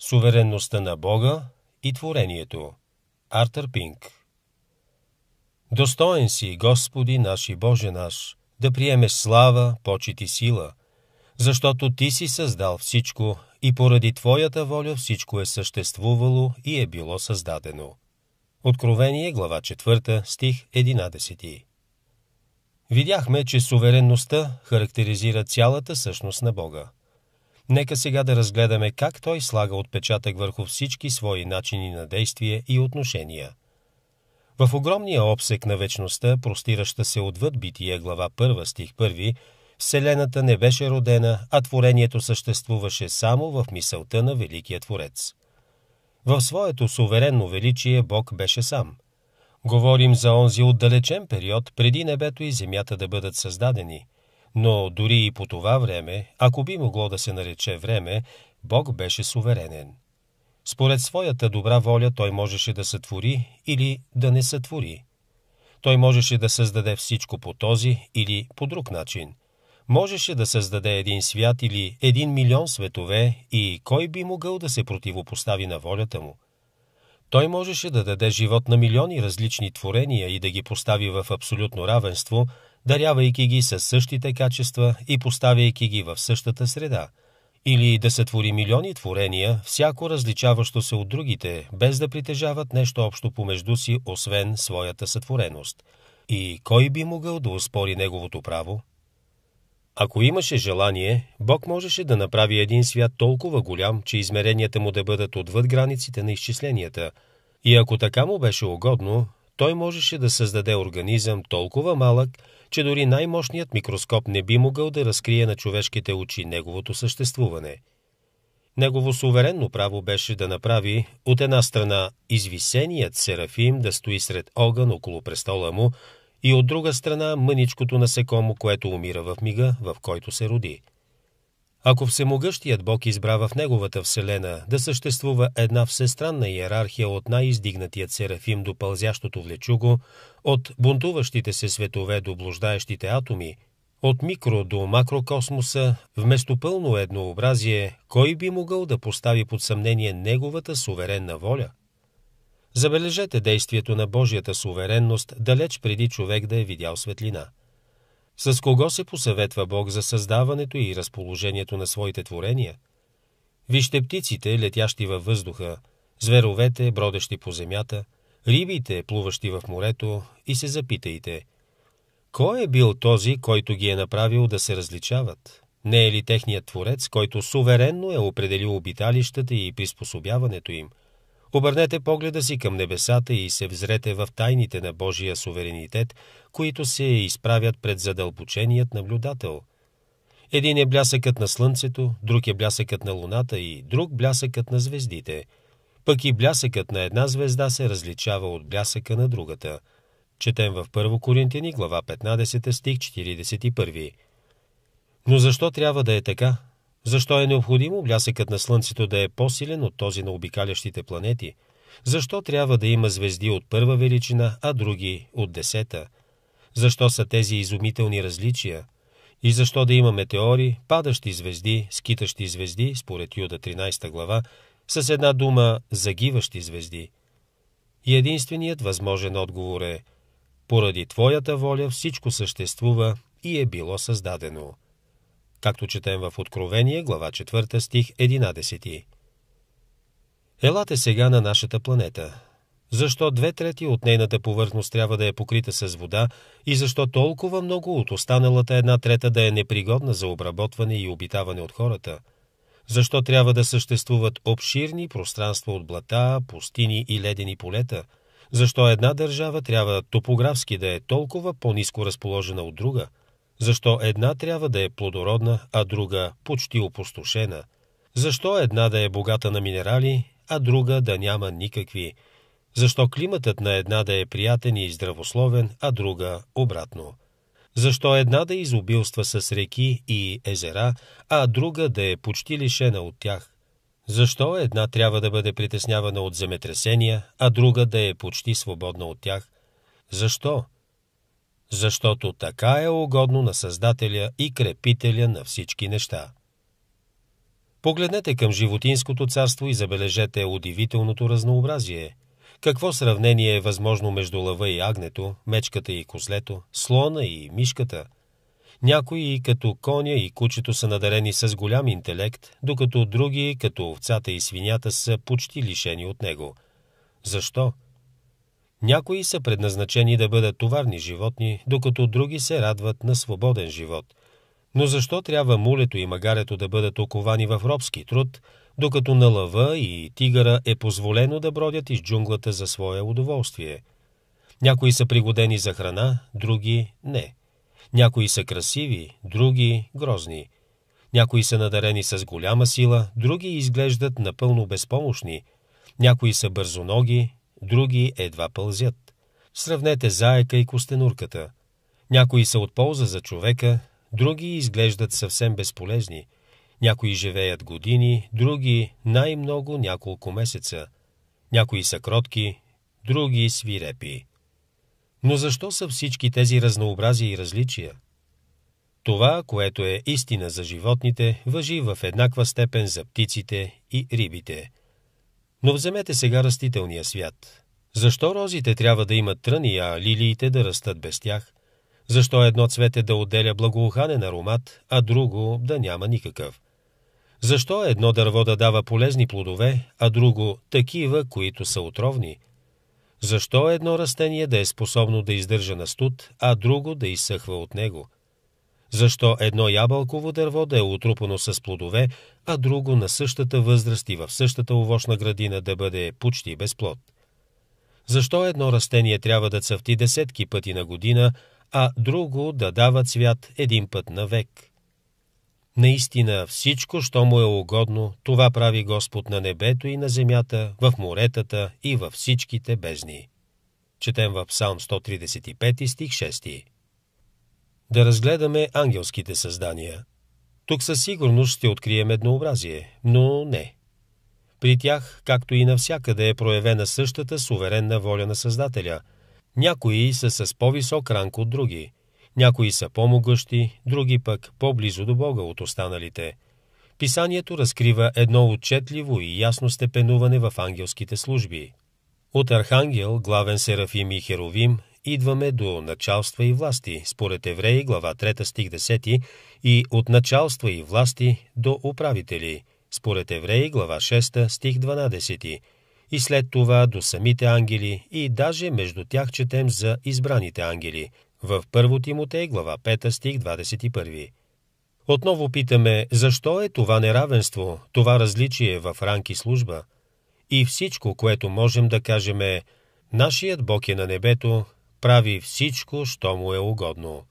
Суверенността на Бога и творението. Артър Пинк Достоен си, Господи, наш и Боже наш, да приемеш слава, почет и сила, защото Ти си създал всичко и поради Твоята воля всичко е съществувало и е било създадено. Откровение, глава 4, стих 11. Видяхме, че суверенността характеризира цялата същност на Бога. Нека сега да разгледаме как той слага отпечатък върху всички свои начини на действие и отношения. В огромния обсек на вечността, простираща се отвъд бития глава 1 стих 1, Вселената не беше родена, а творението съществуваше само в мисълта на Великия Творец. В своето суверенно величие Бог беше сам. Говорим за онзи отдалечен период, преди небето и земята да бъдат създадени – но дори и по това време, ако би могло да се нарече време, Бог беше суверенен. Според своята добра воля той можеше да сътвори или да не сътвори. Той можеше да създаде всичко по този или по друг начин. Можеше да създаде един свят или един милион светове и кой би могъл да се противопостави на волята му? Той можеше да даде живот на милиони различни творения и да ги постави в абсолютно равенство – дарявайки ги със същите качества и поставяйки ги в същата среда, или да се твори милиони творения, всяко различаващо се от другите, без да притежават нещо общо помежду си, освен своята сътвореност. И кой би могъл да успори неговото право? Ако имаше желание, Бог можеше да направи един свят толкова голям, че измеренията му да бъдат отвъд границите на изчисленията. И ако така му беше угодно, той можеше да създаде организъм толкова малък, че дори най-мощният микроскоп не би могъл да разкрие на човешките очи неговото съществуване. Негово суверенно право беше да направи, от една страна, извисеният Серафим да стои сред огън около престола му, и от друга страна мъничкото насекомо, което умира в мига, в който се роди – ако всемогъщият Бог избрава в неговата вселена да съществува една всестранна иерархия от най-издигнатият Серафим до пълзящото влечуго, от бунтуващите се светове до блуждаещите атоми, от микро до макрокосмоса, вместо пълно еднообразие, кой би могъл да постави под съмнение неговата суверенна воля? Забележете действието на Божията суверенност далеч преди човек да е видял светлина – с кого се посъветва Бог за създаването и разположението на своите творения? Вижте птиците, летящи във въздуха, зверовете, бродещи по земята, рибите, плуващи в морето и се запитайте. Кой е бил този, който ги е направил да се различават? Не е ли техният творец, който суверенно е определил обиталищата и приспособяването им – Обърнете погледа си към небесата и се взрете в тайните на Божия суверенитет, които се изправят пред задълбоченият наблюдател. Един е блясъкът на слънцето, друг е блясъкът на луната и друг блясъкът на звездите. Пък и блясъкът на една звезда се различава от блясъка на другата. Четем в 1 Коринтини, глава 15, стих 41. Но защо трябва да е така? Защо е необходимо блясъкът на Слънцето да е по-силен от този на обикалящите планети? Защо трябва да има звезди от първа величина, а други от десета? Защо са тези изумителни различия? И защо да има метеори, падащи звезди, скитащи звезди, според Юда 13 глава, с една дума загиващи звезди? И единственият възможен отговор е – поради Твоята воля всичко съществува и е било създадено както четем в Откровение, глава 4, стих 11. Елате сега на нашата планета. Защо две трети от нейната повърхност трябва да е покрита с вода и защо толкова много от останалата една трета да е непригодна за обработване и обитаване от хората? Защо трябва да съществуват обширни пространства от блата, пустини и ледени полета? Защо една държава трябва топографски да е толкова по-низко разположена от друга – защо една трябва да е плодородна, а друга почти опустошена? Защо една да е богата на минерали, а друга да няма никакви? Защо климатът на една да е приятен и здравословен, а друга обратно? Защо една да изобилства с реки и езера, а друга да е почти лишена от тях? Защо една трябва да бъде притеснявана от земетресения, а друга да е почти свободна от тях? Защо? защото така е угодно на Създателя и крепителя на всички неща. Погледнете към животинското царство и забележете удивителното разнообразие. Какво сравнение е възможно между лъва и агнето, мечката и кослето, слона и мишката? Някои като коня и кучето са надарени с голям интелект, докато други като овцата и свинята са почти лишени от него. Защо? Някои са предназначени да бъдат товарни животни, докато други се радват на свободен живот. Но защо трябва мулето и магарето да бъдат оковани в робски труд, докато на лъва и тигъра е позволено да бродят из джунглата за свое удоволствие? Някои са пригодени за храна, други – не. Някои са красиви, други – грозни. Някои са надарени с голяма сила, други изглеждат напълно безпомощни. Някои са бързоноги, други едва пълзят. Сравнете заека и костенурката. Някои са от полза за човека, други изглеждат съвсем безполезни. Някои живеят години, други най-много няколко месеца. Някои са кротки, други свирепи. Но защо са всички тези разнообразия и различия? Това, което е истина за животните, въжи в еднаква степен за птиците и рибите. Но вземете сега растителния свят. Защо розите трябва да имат тръни, а лилиите да растат без тях? Защо едно цвете да отделя благоуханен аромат, а друго да няма никакъв? Защо едно дърво да дава полезни плодове, а друго такива, които са отровни? Защо едно растение да е способно да издържа на студ, а друго да изсъхва от него – защо едно ябълково дърво да е отрупано с плодове, а друго на същата възраст и в същата овощна градина да бъде почти без плод? Защо едно растение трябва да цъфти десетки пъти на година, а друго да дава цвят един път на век? Наистина всичко, що му е угодно, това прави Господ на небето и на земята, в моретата и във всичките бездни. Четем в Псалм 135 стих 6 да разгледаме ангелските създания. Тук със сигурност ще открием еднообразие, но не. При тях, както и навсякъде, е проявена същата суверенна воля на Създателя. Някои са с по-висок ранг от други, някои са по-могъщи, други пък по-близо до Бога от останалите. Писанието разкрива едно отчетливо и ясно степенуване в ангелските служби. От архангел, главен серафим и херовим идваме до началства и власти, според Евреи, глава 3, стих 10, и от началства и власти до управители, според Евреи, глава 6, стих 12, и след това до самите ангели и даже между тях четем за избраните ангели, в 1 Тимотей, глава 5, стих 21. Отново питаме, защо е това неравенство, това различие в ранки служба? И всичко, което можем да кажем е, нашият Бог е на небето, прави всичко, що му е угодно.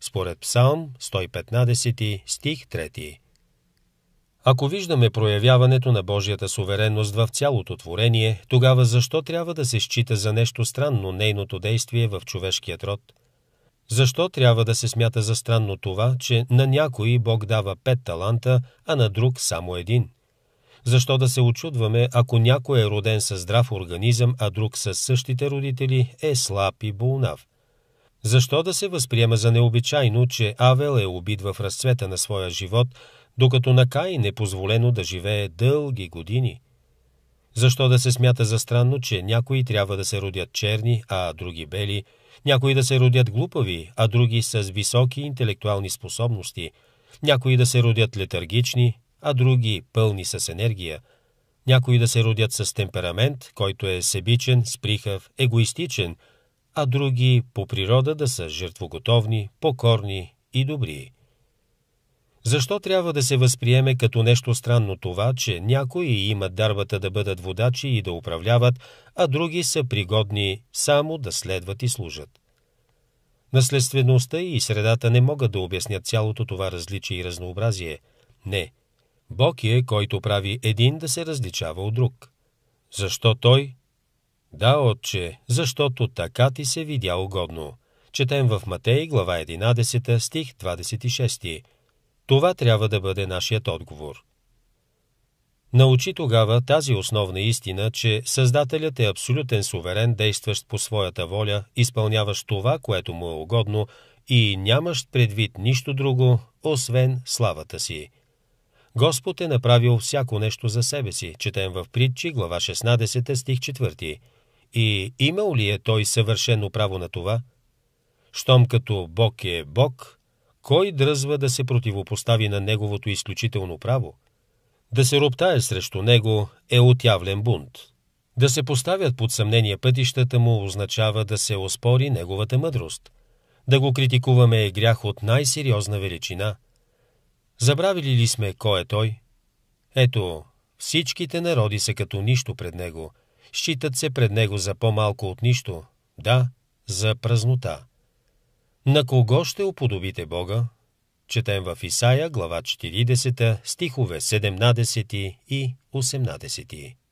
Според Псалм 115 стих 3. Ако виждаме проявяването на Божията суверенност в цялото творение, тогава защо трябва да се счита за нещо странно нейното действие в човешкият род? Защо трябва да се смята за странно това, че на някой Бог дава пет таланта, а на друг само един – защо да се очудваме, ако някой е роден с здрав организъм, а друг с същите родители е слаб и болнав? Защо да се възприема за необичайно, че Авел е убит в разцвета на своя живот, докато на Каин е позволено да живее дълги години? Защо да се смята за странно, че някои трябва да се родят черни, а други бели, някои да се родят глупави, а други с високи интелектуални способности, някои да се родят летаргични, а други пълни с енергия. Някои да се родят с темперамент, който е себичен, сприхав, егоистичен, а други по природа да са жертвоготовни, покорни и добри. Защо трябва да се възприеме като нещо странно това, че някои имат дарбата да бъдат водачи и да управляват, а други са пригодни само да следват и служат? Наследствеността и средата не могат да обяснят цялото това различие и разнообразие. Не, Бог е, който прави един да се различава от друг. Защо Той? Да, Отче, защото така ти се видя угодно. Четем в Матей, глава 11, стих 26. Това трябва да бъде нашият отговор. Научи тогава тази основна истина, че Създателят е абсолютен суверен, действащ по своята воля, изпълняващ това, което му е угодно и нямащ предвид нищо друго, освен славата си. Господ е направил всяко нещо за себе си, четем в Притчи, глава 16, стих 4. И имал ли е той съвършено право на това? Щом като Бог е Бог, кой дръзва да се противопостави на неговото изключително право? Да се роптае срещу него е отявлен бунт. Да се поставят под съмнение пътищата му означава да се оспори неговата мъдрост. Да го критикуваме е грях от най-сериозна величина – Забравили ли сме кой е той? Ето, всичките народи са като нищо пред него. Считат се пред него за по-малко от нищо. Да, за празнота. На кого ще уподобите Бога? Четем в Исаия, глава 40, стихове 17 и 18.